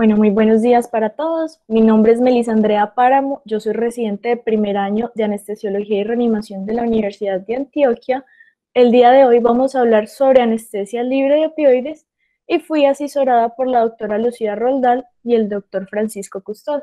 Bueno, muy buenos días para todos. Mi nombre es Melisa Andrea Páramo. Yo soy residente de primer año de anestesiología y reanimación de la Universidad de Antioquia. El día de hoy vamos a hablar sobre anestesia libre de opioides y fui asesorada por la doctora Lucía Roldal y el doctor Francisco Custod.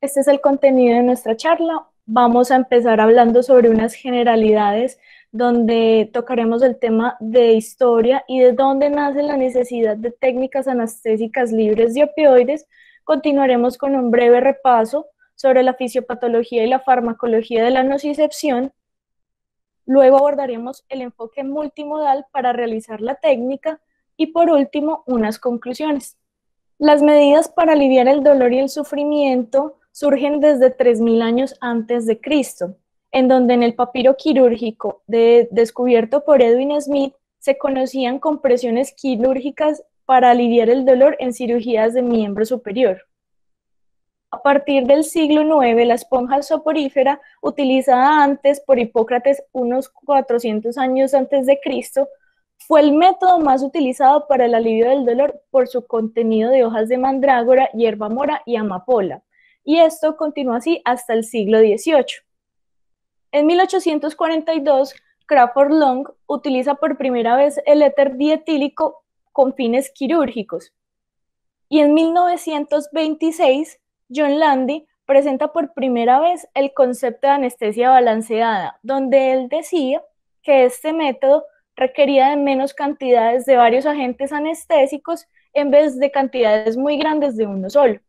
Este es el contenido de nuestra charla. Vamos a empezar hablando sobre unas generalidades donde tocaremos el tema de historia y de dónde nace la necesidad de técnicas anestésicas libres de opioides. Continuaremos con un breve repaso sobre la fisiopatología y la farmacología de la nocicepción. Luego abordaremos el enfoque multimodal para realizar la técnica y por último unas conclusiones. Las medidas para aliviar el dolor y el sufrimiento surgen desde 3.000 años antes de Cristo en donde en el papiro quirúrgico descubierto por Edwin Smith se conocían compresiones quirúrgicas para aliviar el dolor en cirugías de miembro superior. A partir del siglo IX, la esponja soporífera, utilizada antes por Hipócrates unos 400 años antes de Cristo, fue el método más utilizado para el alivio del dolor por su contenido de hojas de mandrágora, hierba mora y amapola. Y esto continuó así hasta el siglo XVIII. En 1842, Crawford Long utiliza por primera vez el éter dietílico con fines quirúrgicos. Y en 1926, John Landy presenta por primera vez el concepto de anestesia balanceada, donde él decía que este método requería de menos cantidades de varios agentes anestésicos en vez de cantidades muy grandes de uno solo.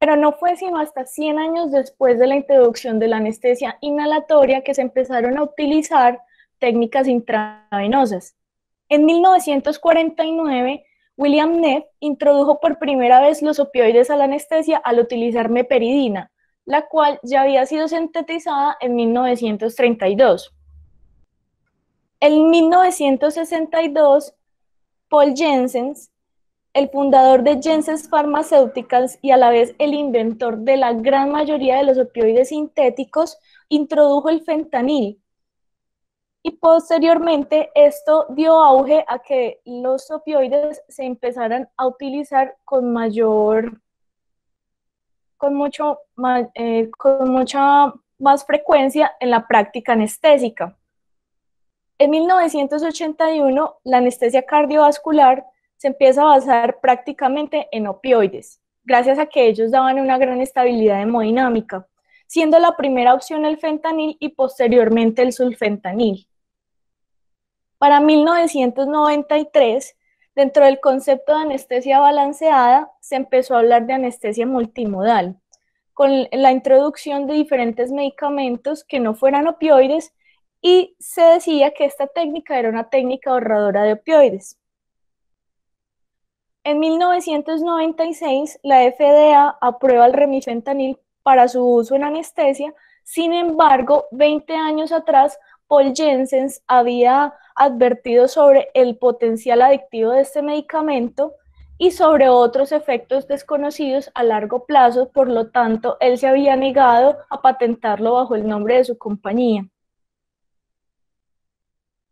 Pero no fue sino hasta 100 años después de la introducción de la anestesia inhalatoria que se empezaron a utilizar técnicas intravenosas. En 1949, William Neff introdujo por primera vez los opioides a la anestesia al utilizar meperidina, la cual ya había sido sintetizada en 1932. En 1962, Paul Jensen el fundador de Jensen Pharmaceuticals y a la vez el inventor de la gran mayoría de los opioides sintéticos, introdujo el fentanil. Y posteriormente esto dio auge a que los opioides se empezaran a utilizar con mayor, con, mucho, eh, con mucha más frecuencia en la práctica anestésica. En 1981, la anestesia cardiovascular se empieza a basar prácticamente en opioides, gracias a que ellos daban una gran estabilidad hemodinámica, siendo la primera opción el fentanil y posteriormente el sulfentanil. Para 1993, dentro del concepto de anestesia balanceada, se empezó a hablar de anestesia multimodal, con la introducción de diferentes medicamentos que no fueran opioides y se decía que esta técnica era una técnica ahorradora de opioides. En 1996, la FDA aprueba el remifentanil para su uso en anestesia. Sin embargo, 20 años atrás, Paul Jensens había advertido sobre el potencial adictivo de este medicamento y sobre otros efectos desconocidos a largo plazo, por lo tanto, él se había negado a patentarlo bajo el nombre de su compañía.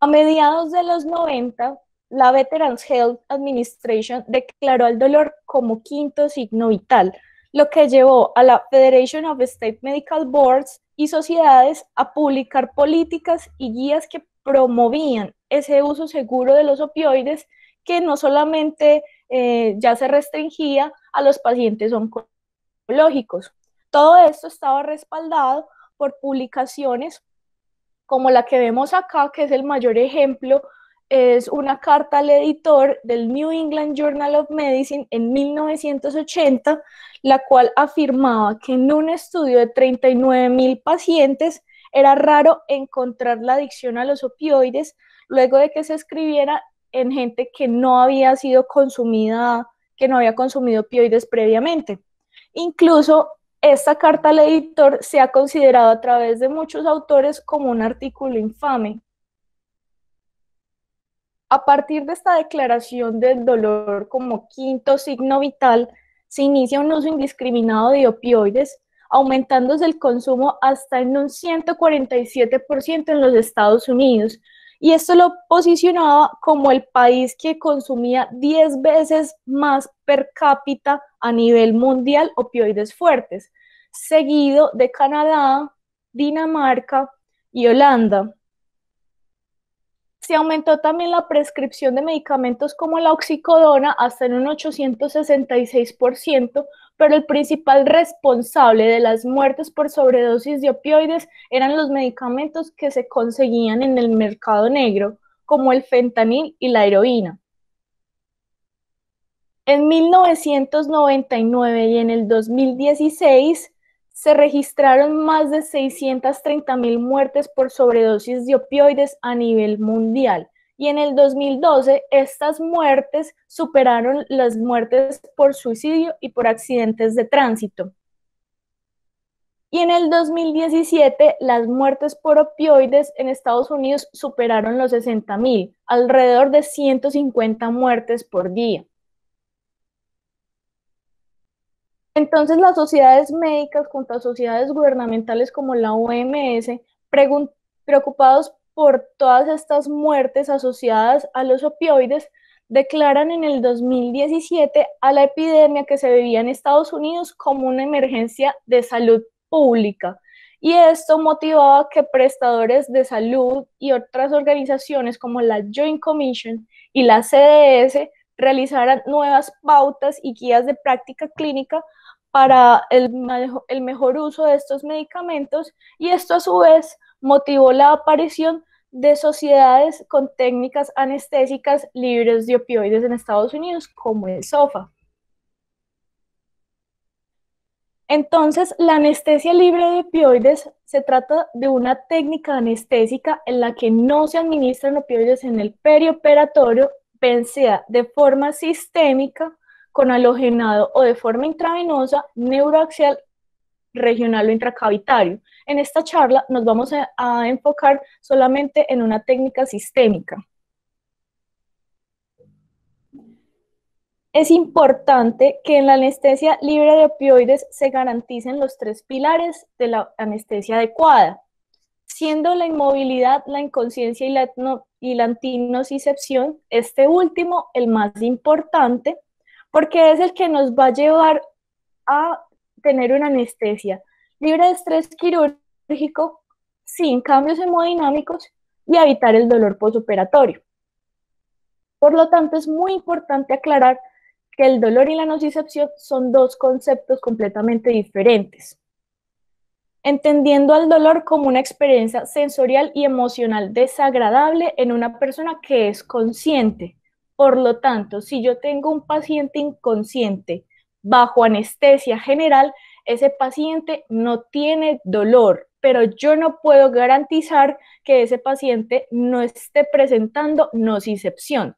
A mediados de los 90, la Veterans Health Administration declaró el dolor como quinto signo vital, lo que llevó a la Federation of State Medical Boards y sociedades a publicar políticas y guías que promovían ese uso seguro de los opioides que no solamente eh, ya se restringía a los pacientes oncológicos. Todo esto estaba respaldado por publicaciones como la que vemos acá, que es el mayor ejemplo es una carta al editor del New England Journal of Medicine en 1980, la cual afirmaba que en un estudio de 39 mil pacientes era raro encontrar la adicción a los opioides luego de que se escribiera en gente que no había sido consumida, que no había consumido opioides previamente. Incluso esta carta al editor se ha considerado a través de muchos autores como un artículo infame, a partir de esta declaración del dolor como quinto signo vital, se inicia un uso indiscriminado de opioides, aumentándose el consumo hasta en un 147% en los Estados Unidos. Y esto lo posicionaba como el país que consumía 10 veces más per cápita a nivel mundial opioides fuertes, seguido de Canadá, Dinamarca y Holanda. Se aumentó también la prescripción de medicamentos como la oxicodona hasta en un 866%, pero el principal responsable de las muertes por sobredosis de opioides eran los medicamentos que se conseguían en el mercado negro, como el fentanil y la heroína. En 1999 y en el 2016, se registraron más de 630 muertes por sobredosis de opioides a nivel mundial. Y en el 2012, estas muertes superaron las muertes por suicidio y por accidentes de tránsito. Y en el 2017, las muertes por opioides en Estados Unidos superaron los 60.000, alrededor de 150 muertes por día. Entonces las sociedades médicas junto a sociedades gubernamentales como la OMS, preocupados por todas estas muertes asociadas a los opioides, declaran en el 2017 a la epidemia que se vivía en Estados Unidos como una emergencia de salud pública. Y esto motivaba que prestadores de salud y otras organizaciones como la Joint Commission y la CDS realizaran nuevas pautas y guías de práctica clínica para el, mejor uso de estos medicamentos y esto a su vez motivó la aparición de sociedades con técnicas anestésicas libres de opioides en Estados Unidos, como el SOFA. Entonces, la anestesia libre de opioides se trata de una técnica anestésica en la que no se administran opioides en el perioperatorio, bien de forma sistémica con halogenado o de forma intravenosa, neuroaxial, regional o intracavitario. En esta charla nos vamos a, enfocar solamente en una técnica sistémica. Es importante que en la anestesia libre de opioides se garanticen los tres pilares de la anestesia adecuada, siendo la inmovilidad, la inconsciencia y la, antinocicepción, y este último el más importante, porque es el que nos va a llevar a tener una anestesia libre de estrés quirúrgico, sin cambios hemodinámicos y evitar el dolor posoperatorio. Por lo tanto, es muy importante aclarar que el dolor y la nocicepción son dos conceptos completamente diferentes, entendiendo al dolor como una experiencia sensorial y emocional desagradable en una persona que es consciente por lo tanto, si yo tengo un paciente inconsciente bajo anestesia general, ese paciente no tiene dolor, pero yo no puedo garantizar que ese paciente no esté presentando nocicepción,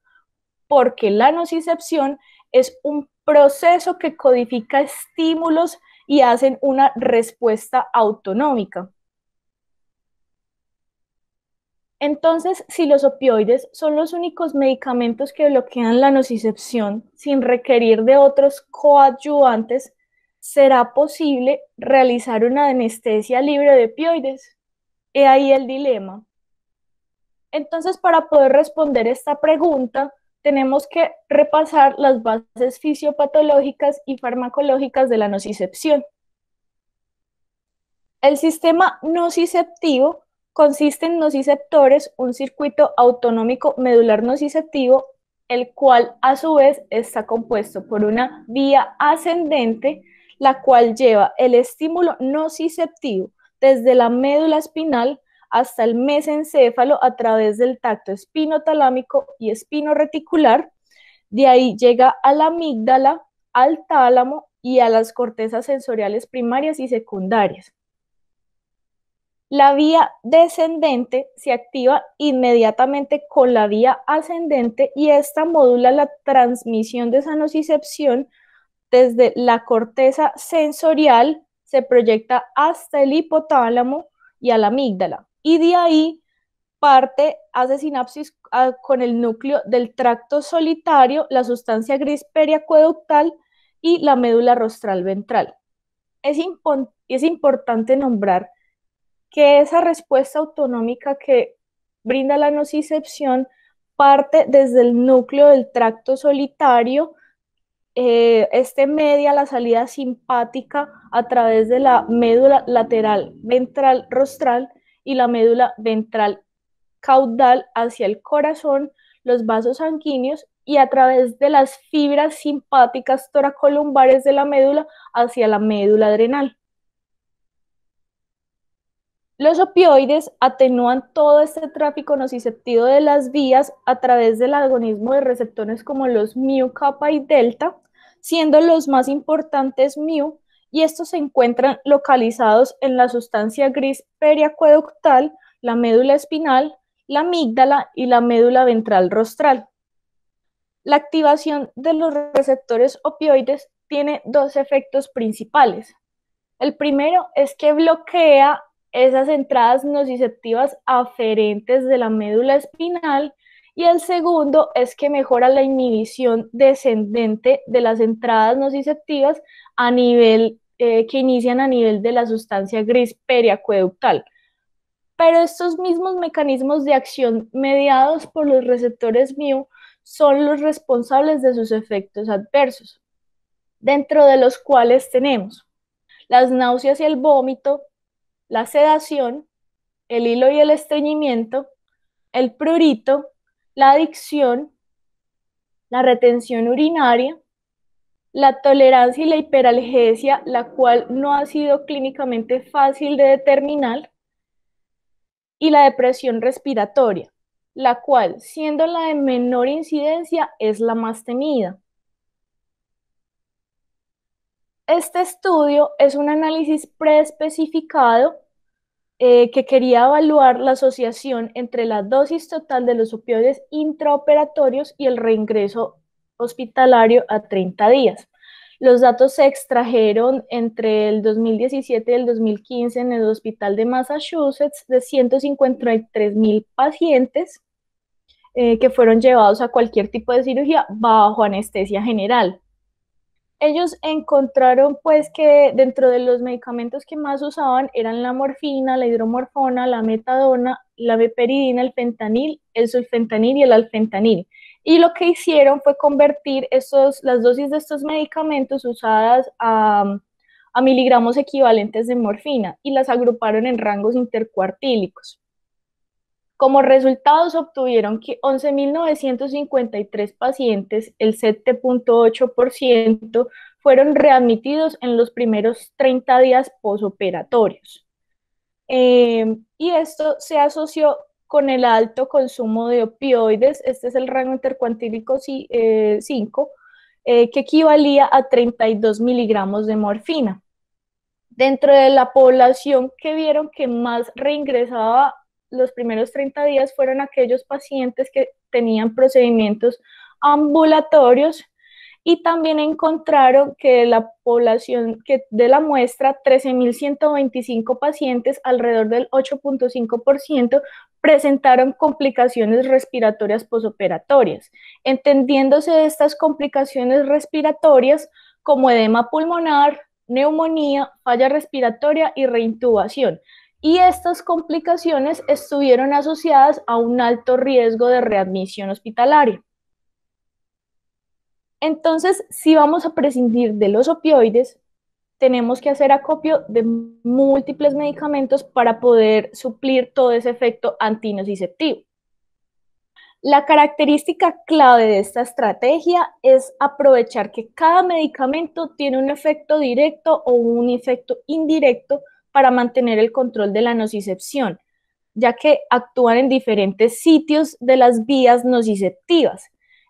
porque la nocicepción es un proceso que codifica estímulos y hacen una respuesta autonómica. Entonces, si los opioides son los únicos medicamentos que bloquean la nocicepción sin requerir de otros coadyuvantes, ¿será posible realizar una anestesia libre de opioides? He ahí el dilema. Entonces, para poder responder esta pregunta, tenemos que repasar las bases fisiopatológicas y farmacológicas de la nocicepción. El sistema nociceptivo consiste en nociceptores, un circuito autonómico medular nociceptivo, el cual a su vez está compuesto por una vía ascendente, la cual lleva el estímulo nociceptivo desde la médula espinal hasta el mesencéfalo a través del tacto espinotalámico y espinoreticular. De ahí llega a la amígdala, al tálamo y a las cortezas sensoriales primarias y secundarias. La vía descendente se activa inmediatamente con la vía ascendente y esta modula la transmisión de nocicepción desde la corteza sensorial, se proyecta hasta el hipotálamo y a la amígdala. Y de ahí parte, hace sinapsis ah, con el núcleo del tracto solitario, la sustancia gris periacueductal y la médula rostral ventral. Es, es importante nombrar que esa respuesta autonómica que brinda la nocicepción parte desde el núcleo del tracto solitario, eh, este media la salida simpática a través de la médula lateral ventral rostral y la médula ventral caudal hacia el corazón, los vasos sanguíneos y a través de las fibras simpáticas toracolumbares de la médula hacia la médula adrenal. Los opioides atenúan todo este tráfico nociceptivo de las vías a través del agonismo de receptores como los mu, kappa y delta, siendo los más importantes mu, y estos se encuentran localizados en la sustancia gris periacueductal, la médula espinal, la amígdala y la médula ventral rostral. La activación de los receptores opioides tiene dos efectos principales. El primero es que bloquea esas entradas nociceptivas aferentes de la médula espinal y el segundo es que mejora la inhibición descendente de las entradas nociceptivas a nivel eh, que inician a nivel de la sustancia gris periacueductal. Pero estos mismos mecanismos de acción mediados por los receptores MIU son los responsables de sus efectos adversos, dentro de los cuales tenemos las náuseas y el vómito, la sedación, el hilo y el estreñimiento, el prurito, la adicción, la retención urinaria, la tolerancia y la hiperalgesia, la cual no ha sido clínicamente fácil de determinar, y la depresión respiratoria, la cual, siendo la de menor incidencia, es la más temida este estudio es un análisis preespecificado eh, que quería evaluar la asociación entre la dosis total de los opioides intraoperatorios y el reingreso hospitalario a 30 días. Los datos se extrajeron entre el 2017 y el 2015 en el Hospital de Massachusetts de 153 mil pacientes eh, que fueron llevados a cualquier tipo de cirugía bajo anestesia general ellos encontraron pues que dentro de los medicamentos que más usaban eran la morfina, la hidromorfona, la metadona, la beperidina, el fentanil, el sulfentanil y el alfentanil. Y lo que hicieron fue convertir estos, las dosis de estos medicamentos usadas a miligramos equivalentes de morfina y las agruparon en rangos intercuartílicos. Como resultados obtuvieron que 11.953 pacientes, el 7.8%, fueron readmitidos en los primeros 30 días posoperatorios. Em, y esto se asoció con el alto consumo de opioides, este es el rango intercuantílico 5, eh, eh, que equivalía a 32 miligramos de morfina. Dentro de la población que vieron que más reingresaba los primeros 30 días fueron aquellos pacientes que tenían procedimientos ambulatorios y también encontraron que la población que de la muestra 13.125 pacientes, alrededor del 8.5%, presentaron complicaciones respiratorias posoperatorias, entendiéndose estas complicaciones respiratorias como edema pulmonar, neumonía, falla respiratoria y reintubación, y estas complicaciones estuvieron asociadas a un alto riesgo de readmisión hospitalaria. Entonces, si vamos a prescindir de los opioides, tenemos que hacer acopio de múltiples medicamentos para poder suplir todo ese efecto antinociceptivo. La característica clave de esta estrategia es aprovechar que cada medicamento tiene un efecto directo o un efecto indirecto para mantener el control de la nocicepción, ya que actúan en diferentes sitios de las vías nociceptivas.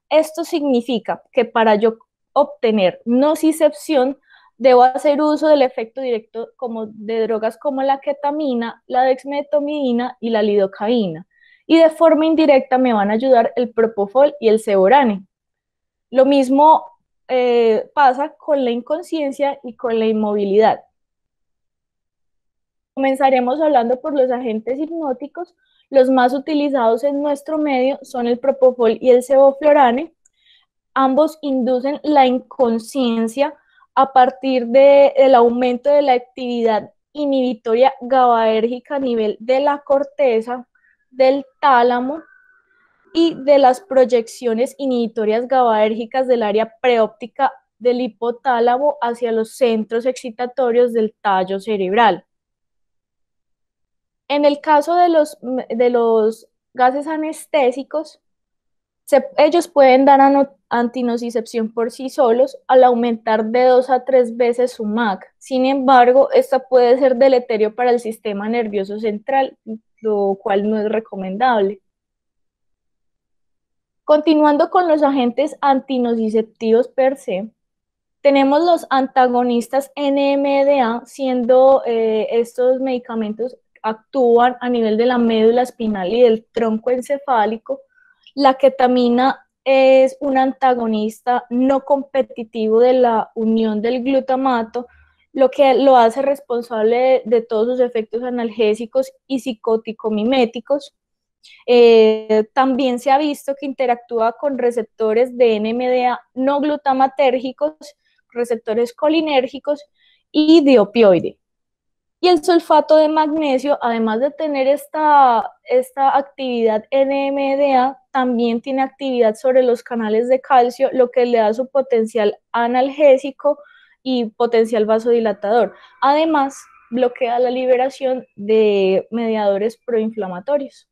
Esto significa que para yo obtener nocicepción, debo hacer uso del efecto directo como de drogas como la ketamina, la dexmetomidina y la lidocaína. Y de forma indirecta me van a ayudar el propofol y el ceborane. Lo mismo eh, pasa con la inconsciencia y con la inmovilidad. Comenzaremos hablando por los agentes hipnóticos. Los más utilizados en nuestro medio son el propofol y el ceboflorane. Ambos inducen la inconsciencia a partir del aumento de la actividad inhibitoria GABAérgica a nivel de la corteza, del tálamo y de las proyecciones inhibitorias GABAérgicas del área preóptica del hipotálamo hacia los centros excitatorios del tallo cerebral. En el caso de los, de los gases anestésicos, ellos pueden dar antinocicepción por sí solos al aumentar de dos a tres veces su MAC. Sin embargo, esta puede ser deleterio para el sistema nervioso central, lo cual no es recomendable. Continuando con los agentes antinociceptivos per se, tenemos los antagonistas NMDA, siendo eh, estos medicamentos actúan a nivel de la médula espinal y del tronco encefálico. La ketamina es un antagonista no competitivo de la unión del glutamato, lo que lo hace responsable de, todos sus efectos analgésicos y psicótico-miméticos. Eh, también se ha visto que interactúa con receptores de NMDA no glutamatérgicos, receptores colinérgicos y de opioide. Y el sulfato de magnesio, además de tener esta, actividad NMDA, también tiene actividad sobre los canales de calcio, lo que le da su potencial analgésico y potencial vasodilatador. Además, bloquea la liberación de mediadores proinflamatorios.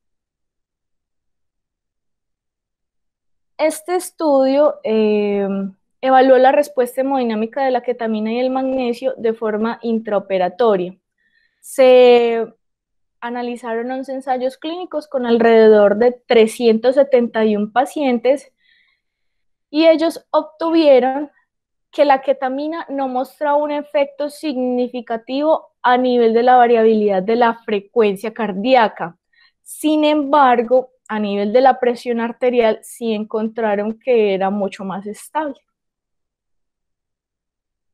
Este estudio em, evaluó la respuesta hemodinámica de la ketamina y el magnesio de forma intraoperatoria se analizaron 11 ensayos clínicos con alrededor de 371 pacientes y ellos obtuvieron que la ketamina no mostraba un efecto significativo a nivel de la variabilidad de la frecuencia cardíaca. Sin embargo, a nivel de la presión arterial sí encontraron que era mucho más estable.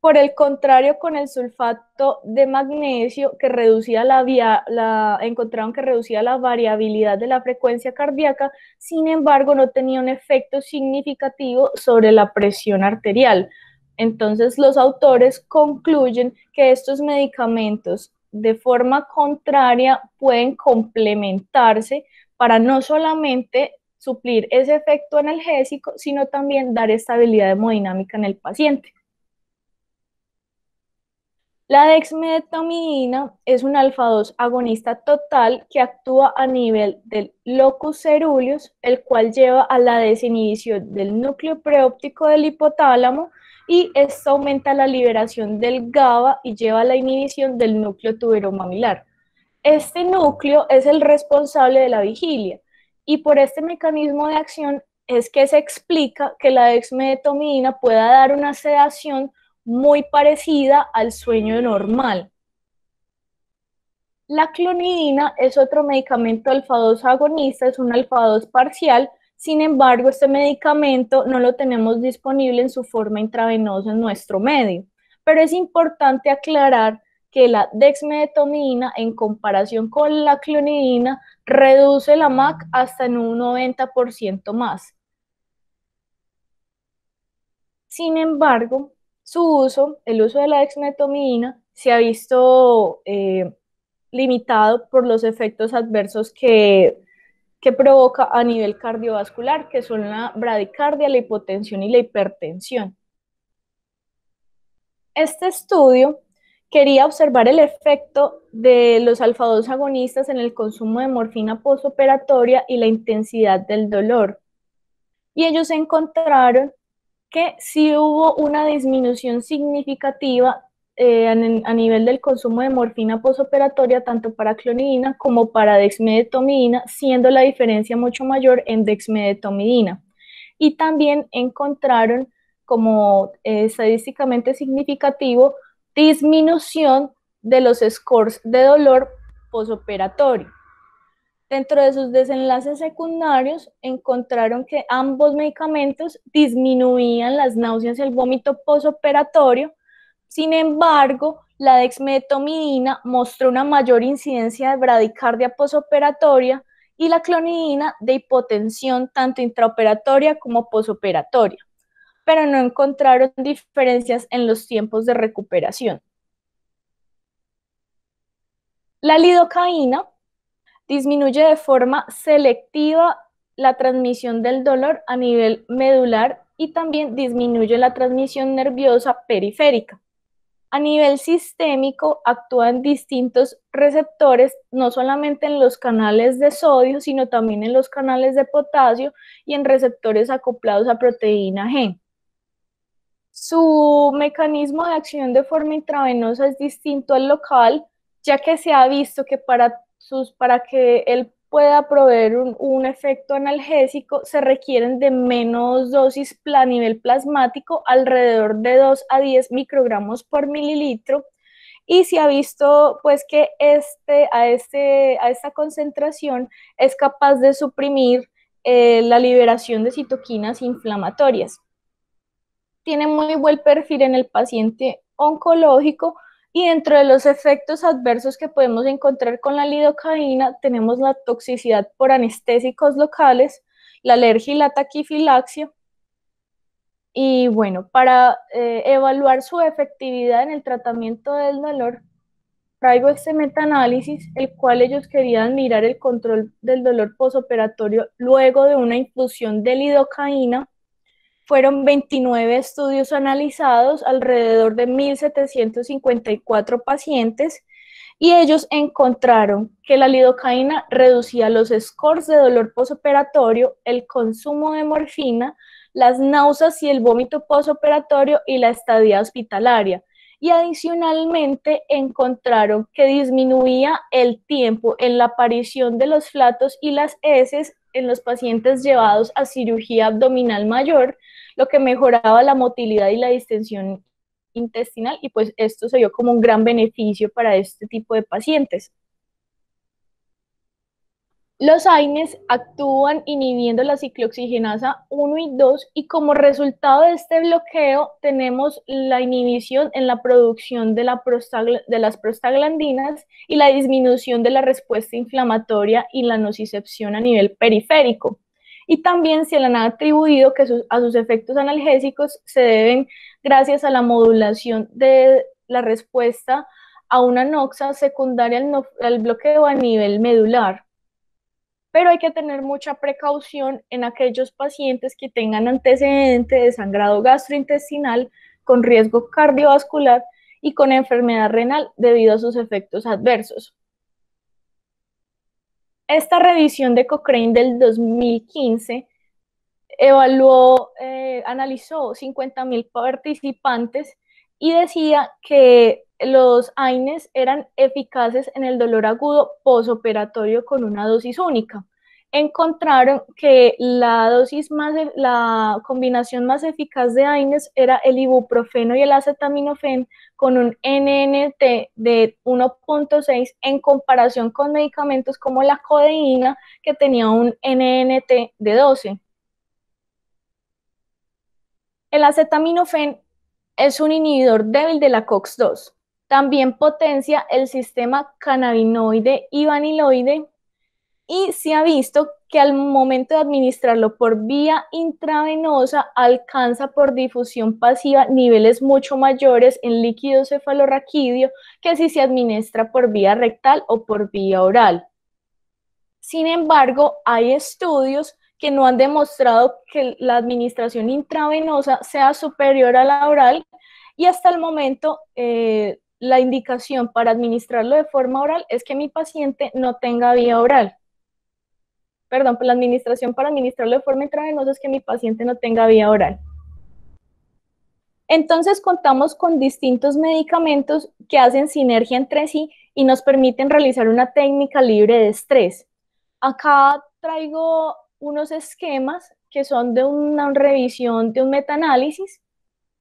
Por el contrario, con el sulfato de magnesio, que reducía la, encontraron que reducía la variabilidad de la frecuencia cardíaca, sin embargo, no tenía un efecto significativo sobre la presión arterial. Entonces, los autores concluyen que estos medicamentos, de forma contraria, pueden complementarse para no solamente suplir ese efecto analgésico, sino también dar estabilidad hemodinámica en el paciente. La dexmedetomidina es un alfa-2 agonista total que actúa a nivel del locus ceruleus, el cual lleva a la desinhibición del núcleo preóptico del hipotálamo y esto aumenta la liberación del GABA y lleva a la inhibición del núcleo tuberomamilar. Este núcleo es el responsable de la vigilia y por este mecanismo de acción es que se explica que la dexmedetomidina pueda dar una sedación muy parecida al sueño normal. La clonidina es otro medicamento alfa-2 agonista, es un alfa-2 parcial, sin embargo, este medicamento no lo tenemos disponible en su forma intravenosa en nuestro medio. Pero es importante aclarar que la dexmedetomidina en comparación con la clonidina reduce la MAC hasta en un 90% más. Sin embargo, su uso, el uso de la dexmetomidina, se ha visto eh, limitado por los efectos adversos que, provoca a nivel cardiovascular, que son la bradicardia, la hipotensión y la hipertensión. Este estudio quería observar el efecto de los alfa agonistas en el consumo de morfina postoperatoria y la intensidad del dolor. Y ellos encontraron que sí hubo una disminución significativa eh, a, nivel del consumo de morfina posoperatoria, tanto para clonidina como para dexmedetomidina, siendo la diferencia mucho mayor en dexmedetomidina. Y también encontraron como eh, estadísticamente significativo disminución de los scores de dolor posoperatorio. Dentro de sus desenlaces secundarios encontraron que ambos medicamentos disminuían las náuseas y el vómito posoperatorio, sin embargo, la dexmedetomidina mostró una mayor incidencia de bradicardia posoperatoria y la clonidina de hipotensión tanto intraoperatoria como posoperatoria, pero no encontraron diferencias en los tiempos de recuperación. La lidocaína Disminuye de forma selectiva la transmisión del dolor a nivel medular y también disminuye la transmisión nerviosa periférica. A nivel sistémico actúa en distintos receptores, no solamente en los canales de sodio, sino también en los canales de potasio y en receptores acoplados a proteína G. Su mecanismo de acción de forma intravenosa es distinto al local, ya que se ha visto que para para que él pueda proveer un, efecto analgésico, se requieren de menos dosis a nivel plasmático, alrededor de 2 a 10 microgramos por mililitro. Y se ha visto pues que este, a, este, a esta concentración es capaz de suprimir eh, la liberación de citoquinas inflamatorias. Tiene muy buen perfil en el paciente oncológico y dentro de los efectos adversos que podemos encontrar con la lidocaína, tenemos la toxicidad por anestésicos locales, la alergia y la taquifilaxia. Y bueno, para eh, evaluar su efectividad en el tratamiento del dolor, traigo este metaanálisis, el cual ellos querían mirar el control del dolor posoperatorio luego de una infusión de lidocaína fueron 29 estudios analizados, alrededor de 1.754 pacientes, y ellos encontraron que la lidocaína reducía los scores de dolor posoperatorio, el consumo de morfina, las náuseas y el vómito posoperatorio y la estadía hospitalaria. Y adicionalmente encontraron que disminuía el tiempo en la aparición de los flatos y las heces en los pacientes llevados a cirugía abdominal mayor lo que mejoraba la motilidad y la distensión intestinal y pues esto se vio como un gran beneficio para este tipo de pacientes. Los AINES actúan inhibiendo la ciclooxigenasa 1 y 2 y como resultado de este bloqueo tenemos la inhibición en la producción de, la de las prostaglandinas y la disminución de la respuesta inflamatoria y la nocicepción a nivel periférico y también se le han atribuido que a sus efectos analgésicos se deben gracias a la modulación de la respuesta a una noxa secundaria al, bloqueo a nivel medular. Pero hay que tener mucha precaución en aquellos pacientes que tengan antecedentes de sangrado gastrointestinal con riesgo cardiovascular y con enfermedad renal debido a sus efectos adversos. Esta revisión de Cochrane del 2015 evaluó, eh, analizó 50.000 participantes y decía que los AINES eran eficaces en el dolor agudo posoperatorio con una dosis única encontraron que la dosis más, e-, la combinación más eficaz de AINES era el ibuprofeno y el acetaminofén con un NNT de 1.6 en comparación con medicamentos como la codeína que tenía un NNT de 12. El acetaminofén es un inhibidor débil de la COX-2. También potencia el sistema cannabinoide y vaniloide y se ha visto que al momento de administrarlo por vía intravenosa alcanza por difusión pasiva niveles mucho mayores en líquido cefalorraquídeo que si se administra por vía rectal o por vía oral. Sin embargo, hay estudios que no han demostrado que la administración intravenosa sea superior a la oral y hasta el momento eh, la indicación para administrarlo de forma oral es que mi paciente no tenga vía oral perdón, la administración para administrarlo de forma intravenosa es que mi paciente no tenga vía oral. Entonces contamos con distintos medicamentos que hacen sinergia entre sí y nos permiten realizar una técnica libre de estrés. Acá traigo unos esquemas que son de una revisión de un metaanálisis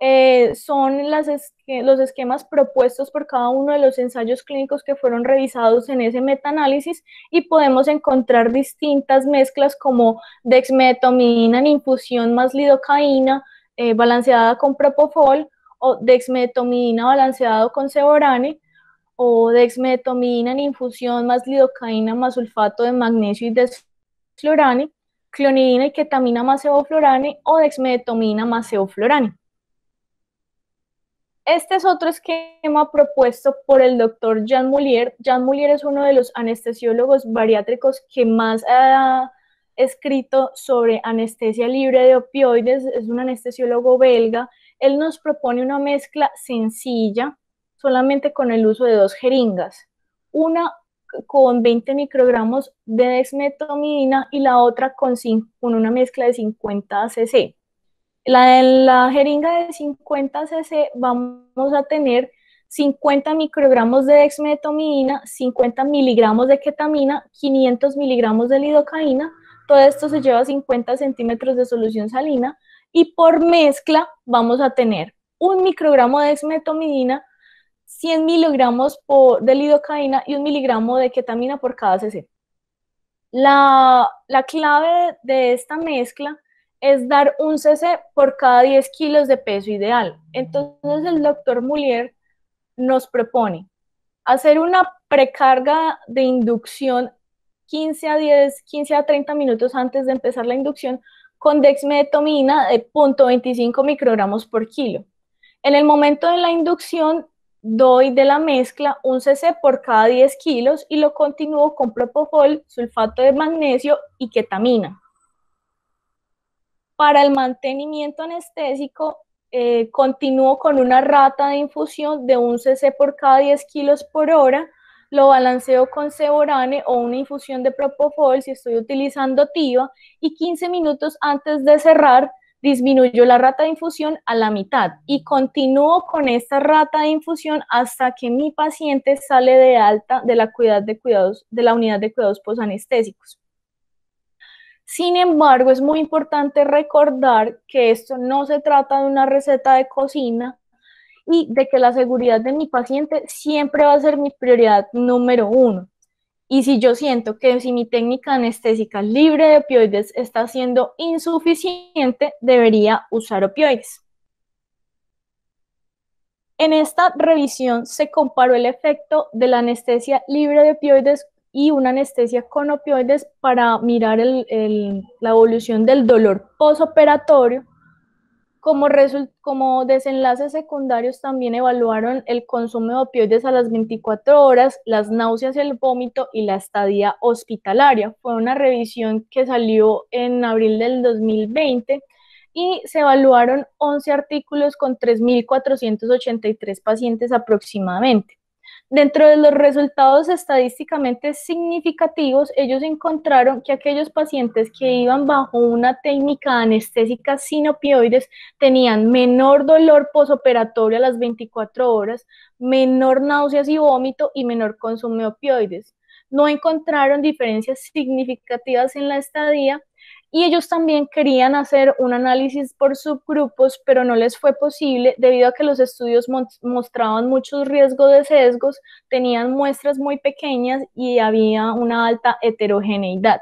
eh, son los esquemas propuestos por cada uno de los ensayos clínicos que fueron revisados en ese metaanálisis y podemos encontrar distintas mezclas como dexmetomidina en infusión más lidocaína eh, balanceada con propofol o dexmetomidina balanceado con ceborane o dexmetomidina en infusión más lidocaína más sulfato de magnesio y desflorane, clonidina y ketamina más ceboflorane o dexmetomina más ceboflorane. Este es otro esquema propuesto por el doctor Jean Moulier. Jean Moulier es uno de los anestesiólogos bariátricos que más ha escrito sobre anestesia libre de opioides. Es un anestesiólogo belga. Él nos propone una mezcla sencilla, solamente con el uso de dos jeringas. Una con 20 microgramos de desmetomidina y la otra con una mezcla de 50 cc. La, en la jeringa de 50 cc vamos a tener 50 microgramos de exmetomidina, 50 miligramos de ketamina, 500 miligramos de lidocaína. Todo esto se lleva 50 centímetros de solución salina y por mezcla vamos a tener un microgramo de exmetomidina, 100 miligramos de lidocaína y un miligramo de ketamina por cada cc. La, la clave de esta mezcla es dar un cc por cada 10 kilos de peso ideal. Entonces el doctor Muller nos propone hacer una precarga de inducción 15 a 10, 15 a 30 minutos antes de empezar la inducción con dexmedetomina de 0.25 microgramos por kilo. En el momento de la inducción doy de la mezcla un cc por cada 10 kilos y lo continúo con propofol, sulfato de magnesio y ketamina. Para el mantenimiento anestésico, eh, continúo con una rata de infusión de un cc por cada 10 kilos por hora. Lo balanceo con ceborane o una infusión de propofol si estoy utilizando TIVA y 15 minutos antes de cerrar disminuyo la rata de infusión a la mitad y continúo con esta rata de infusión hasta que mi paciente sale de alta de la, de cuidados, de la unidad de cuidados posanestésicos. Sin embargo, es muy importante recordar que esto no se trata de una receta de cocina y de que la seguridad de mi paciente siempre va a ser mi prioridad número uno. Y si yo siento que si mi técnica anestésica libre de opioides está siendo insuficiente, debería usar opioides. En esta revisión se comparó el efecto de la anestesia libre de opioides y una anestesia con opioides para mirar el, el, la evolución del dolor posoperatorio. Como, como desenlaces secundarios también evaluaron el consumo de opioides a las 24 horas, las náuseas, el vómito y la estadía hospitalaria. Fue una revisión que salió en abril del 2020 y se evaluaron 11 artículos con 3.483 pacientes aproximadamente. Dentro de los resultados estadísticamente significativos, ellos encontraron que aquellos pacientes que iban bajo una técnica anestésica sin opioides tenían menor dolor posoperatorio a las 24 horas, menor náuseas y vómito y menor consumo de opioides. No encontraron diferencias significativas en la estadía y ellos también querían hacer un análisis por subgrupos, pero no les fue posible debido a que los estudios mostraban muchos riesgos de sesgos, tenían muestras muy pequeñas y había una alta heterogeneidad.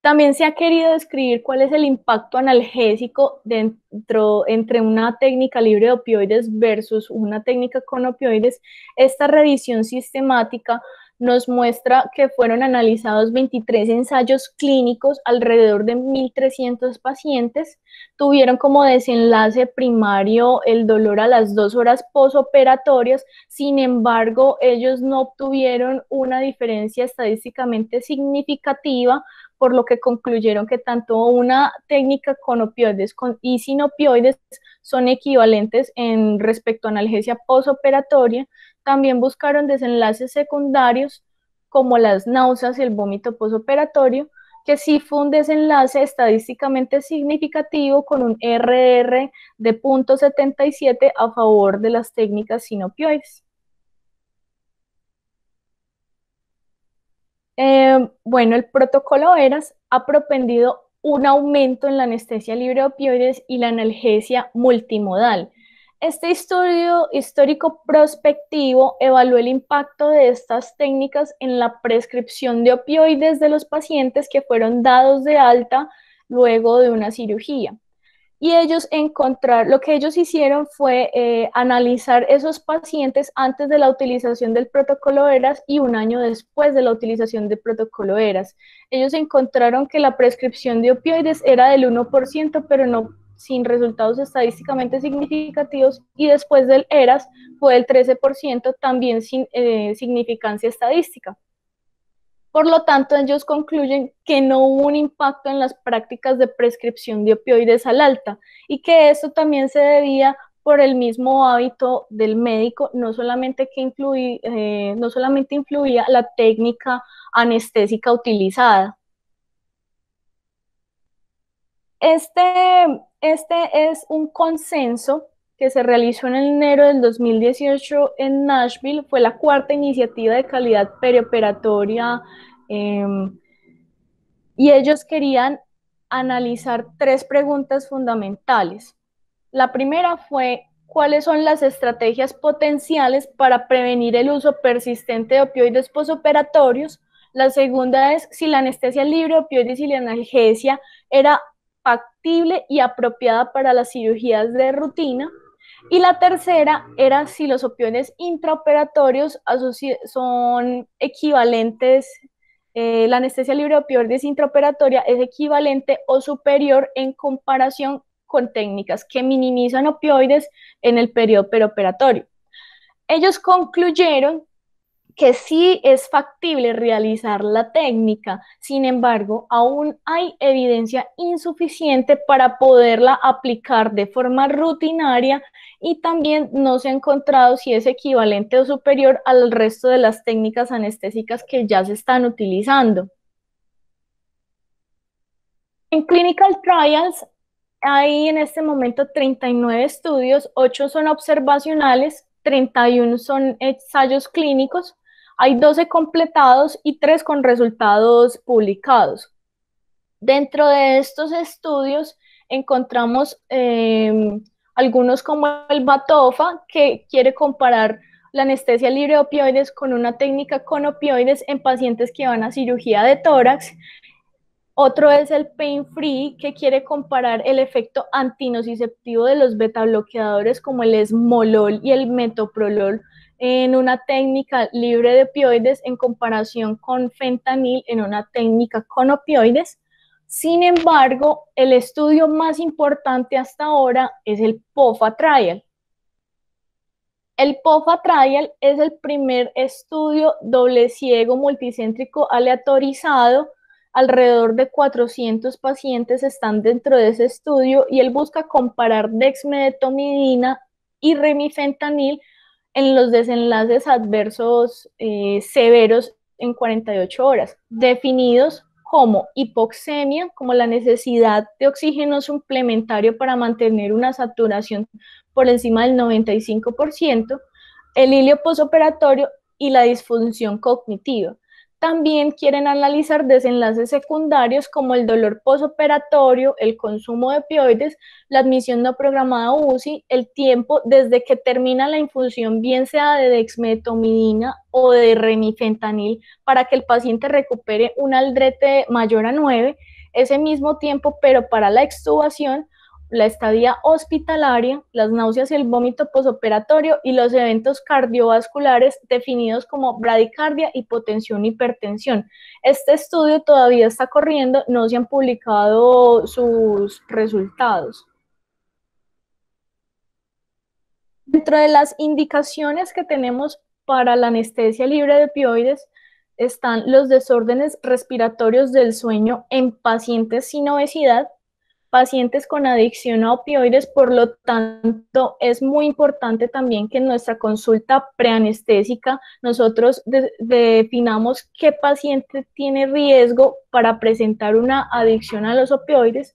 También se ha querido describir cuál es el impacto analgésico dentro, entre una técnica libre de opioides versus una técnica con opioides. Esta revisión sistemática nos muestra que fueron analizados 23 ensayos clínicos alrededor de 1.300 pacientes. Tuvieron como desenlace primario el dolor a las dos horas posoperatorias, sin embargo, ellos no obtuvieron una diferencia estadísticamente significativa por lo que concluyeron que tanto una técnica con opioides con, y sin opioides son equivalentes en respecto a analgesia posoperatoria. También buscaron desenlaces secundarios como las náuseas y el vómito posoperatorio, que sí fue un desenlace estadísticamente significativo con un RR de 0.77 a favor de las técnicas sin opioides. Eh, bueno, el protocolo ERAS ha propendido un aumento en la anestesia libre de opioides y la analgesia multimodal. Este estudio histórico prospectivo evaluó el impacto de estas técnicas en la prescripción de opioides de los pacientes que fueron dados de alta luego de una cirugía y ellos encontrar, lo que ellos hicieron fue eh, analizar esos pacientes antes de la utilización del protocolo ERAS y un año después de la utilización del protocolo ERAS. Ellos encontraron que la prescripción de opioides era del 1%, pero no sin resultados estadísticamente significativos y después del ERAS fue el 13%, también sin eh, significancia estadística. Por lo tanto, ellos concluyen que no hubo un impacto en las prácticas de prescripción de opioides al alta y que esto también se debía por el mismo hábito del médico, no solamente, que eh, no solamente influía la técnica anestésica utilizada. Este, este es un consenso que se realizó en enero del 2018 en Nashville, fue la cuarta iniciativa de calidad perioperatoria em, y ellos querían analizar tres preguntas fundamentales. La primera fue cuáles son las estrategias potenciales para prevenir el uso persistente de opioides posoperatorios. La segunda es si la anestesia libre, opioides y la analgesia era factible y apropiada para las cirugías de rutina. Y la tercera era si los opioides intraoperatorios son equivalentes, eh, la anestesia libre de opioides intraoperatoria es equivalente o superior en comparación con técnicas que minimizan opioides en el periodo preoperatorio. Ellos concluyeron que sí es factible realizar la técnica, sin embargo, aún hay evidencia insuficiente para poderla aplicar de forma rutinaria y también no se ha encontrado si es equivalente o superior al resto de las técnicas anestésicas que ya se están utilizando. En clinical trials hay en este momento 39 estudios, 8 son observacionales, 31 son ensayos clínicos, hay 12 completados y 3 con resultados publicados. Dentro de estos estudios encontramos em, algunos como el Batofa, que quiere comparar la anestesia libre de opioides con una técnica con opioides en pacientes que van a cirugía de tórax. Otro es el Pain Free, que quiere comparar el efecto antinociceptivo de los beta bloqueadores como el esmolol y el metoprolol en una técnica libre de opioides en comparación con fentanil en una técnica con opioides. Sin embargo, el estudio más importante hasta ahora es el POFA Trial. El POFA Trial es el primer estudio doble ciego multicéntrico aleatorizado. Alrededor de 400 pacientes están dentro de ese estudio y él busca comparar dexmedetomidina y remifentanil en los desenlaces adversos eh, severos en 48 horas, definidos como hipoxemia, como la necesidad de oxígeno suplementario para mantener una saturación por encima del 95%, el hilio postoperatorio y la disfunción cognitiva. También quieren analizar desenlaces secundarios como el dolor posoperatorio, el consumo de opioides, la admisión no programada UCI, el tiempo desde que termina la infusión, bien sea de dexmetomidina o de remifentanil, para que el paciente recupere un aldrete mayor a 9, ese mismo tiempo, pero para la extubación, la estadía hospitalaria, las náuseas y el vómito posoperatorio y los eventos cardiovasculares definidos como bradicardia, hipotensión, hipertensión. Este estudio todavía está corriendo, no se han publicado sus resultados. Dentro de las indicaciones que tenemos para la anestesia libre de opioides, están los desórdenes respiratorios del sueño en pacientes sin obesidad, pacientes con adicción a opioides, por lo tanto es muy importante también que en nuestra consulta preanestésica nosotros definamos qué paciente tiene riesgo para presentar una adicción a los opioides,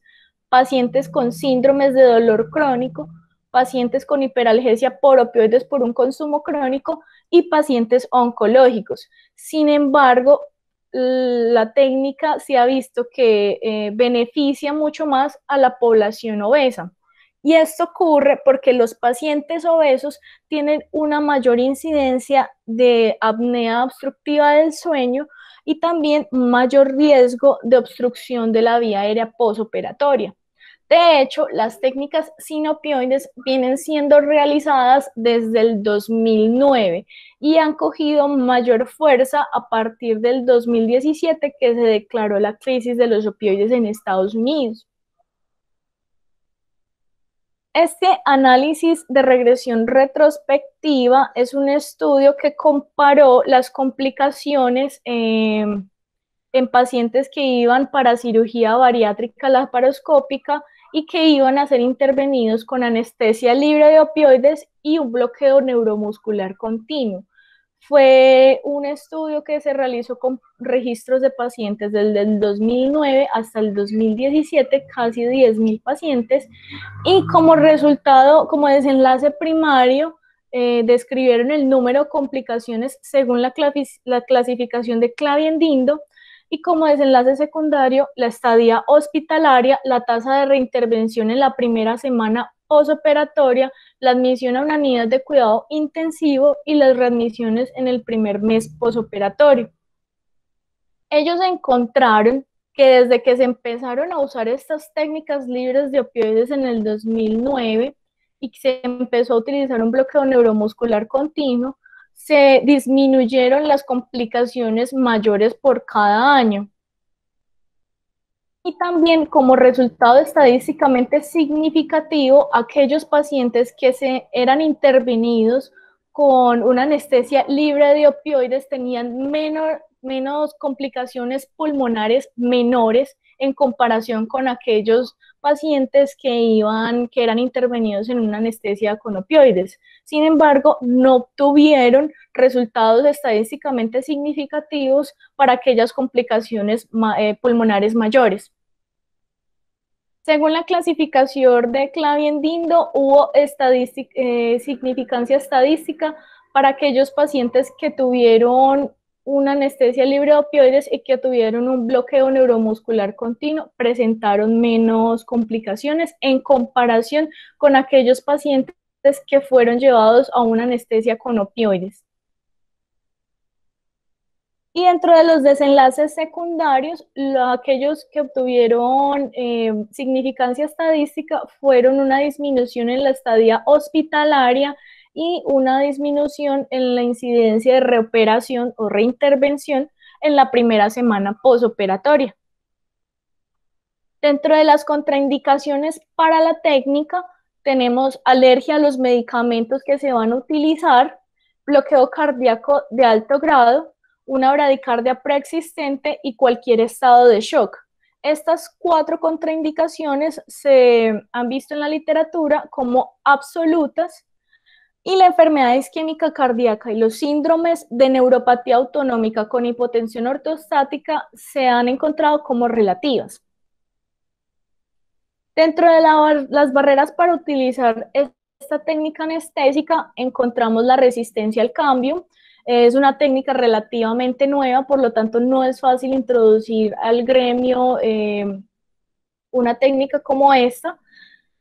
pacientes con síndromes de dolor crónico, pacientes con hiperalgesia por opioides por un consumo crónico y pacientes oncológicos. Sin embargo, la técnica se ha visto que eh, beneficia mucho más a la población obesa. Y esto ocurre porque los pacientes obesos tienen una mayor incidencia de apnea obstructiva del sueño y también mayor riesgo de obstrucción de la vía aérea posoperatoria. De hecho, las técnicas opioides vienen siendo realizadas desde el 2009 y han cogido mayor fuerza a partir del 2017 que se declaró la crisis de los opioides en Estados Unidos. Este análisis de regresión retrospectiva es un estudio que comparó las complicaciones em, en pacientes que iban para cirugía bariátrica laparoscópica y que iban a ser intervenidos con anestesia libre de opioides y un bloqueo neuromuscular continuo. Fue un estudio que se realizó con registros de pacientes desde el 2009 hasta el 2017, casi 10.000 pacientes, y como resultado, como desenlace primario, eh, describieron el número de complicaciones según la, la clasificación de Claviendindo, y como desenlace secundario, la estadía hospitalaria, la tasa de reintervención en la primera semana posoperatoria, la admisión a una unidad de cuidado intensivo y las readmisiones en el primer mes posoperatorio. Ellos encontraron que desde que se empezaron a usar estas técnicas libres de opioides en el 2009 y que se empezó a utilizar un bloqueo neuromuscular continuo, se disminuyeron las complicaciones mayores por cada año. Y también como resultado estadísticamente significativo, aquellos pacientes que se eran intervenidos con una anestesia libre de opioides tenían menor, menos complicaciones pulmonares menores en comparación con aquellos pacientes que iban, que eran intervenidos en una anestesia con opioides. Sin embargo, no obtuvieron resultados estadísticamente significativos para aquellas complicaciones eh, pulmonares mayores. Según la clasificación de Dindo, hubo estadística, eh, significancia estadística para aquellos pacientes que tuvieron una anestesia libre de opioides y que tuvieron un bloqueo neuromuscular continuo presentaron menos complicaciones en comparación con aquellos pacientes que fueron llevados a una anestesia con opioides. Y dentro de los desenlaces secundarios, aquellos que obtuvieron eh, significancia estadística fueron una disminución en la estadía hospitalaria, y una disminución en la incidencia de reoperación o reintervención en la primera semana posoperatoria. Dentro de las contraindicaciones para la técnica tenemos alergia a los medicamentos que se van a utilizar, bloqueo cardíaco de alto grado, una bradicardia preexistente y cualquier estado de shock. Estas cuatro contraindicaciones se han visto en la literatura como absolutas y la enfermedad isquémica cardíaca y los síndromes de neuropatía autonómica con hipotensión ortostática se han encontrado como relativas. Dentro de las barreras para utilizar esta técnica anestésica encontramos la resistencia al cambio. Es una técnica relativamente nueva, por lo tanto no es fácil introducir al gremio eh, una técnica como esta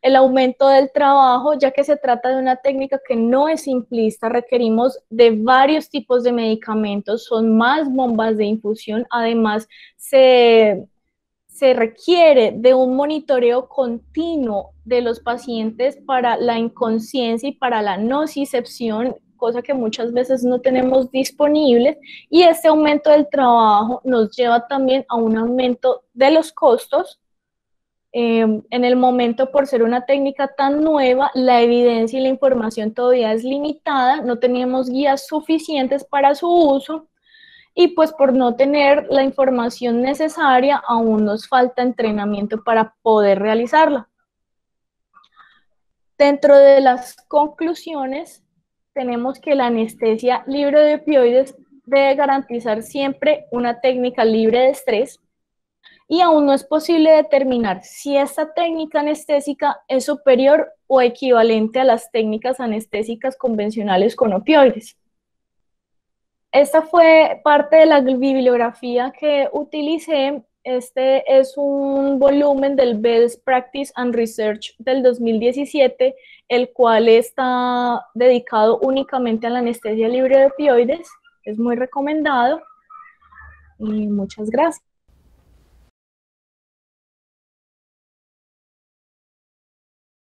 el aumento del trabajo, ya que se trata de una técnica que no es simplista, requerimos de varios tipos de medicamentos, son más bombas de infusión, además se, se requiere de un monitoreo continuo de los pacientes para la inconsciencia y para la nocicepción cosa que muchas veces no tenemos disponible y este aumento del trabajo nos lleva también a un aumento de los costos Em, en el momento, por ser una técnica tan nueva, la evidencia y la información todavía es limitada, no teníamos guías suficientes para su uso y pues por no tener la información necesaria aún nos falta entrenamiento para poder realizarla. Dentro de las conclusiones tenemos que la anestesia libre de opioides debe garantizar siempre una técnica libre de estrés, y aún no es posible determinar si esta técnica anestésica es superior o equivalente a las técnicas anestésicas convencionales con opioides. Esta fue parte de la bibliografía que utilicé. Este es un volumen del Best Practice and Research del 2017, el cual está dedicado únicamente a la anestesia libre de opioides. Es muy recomendado. Y muchas gracias.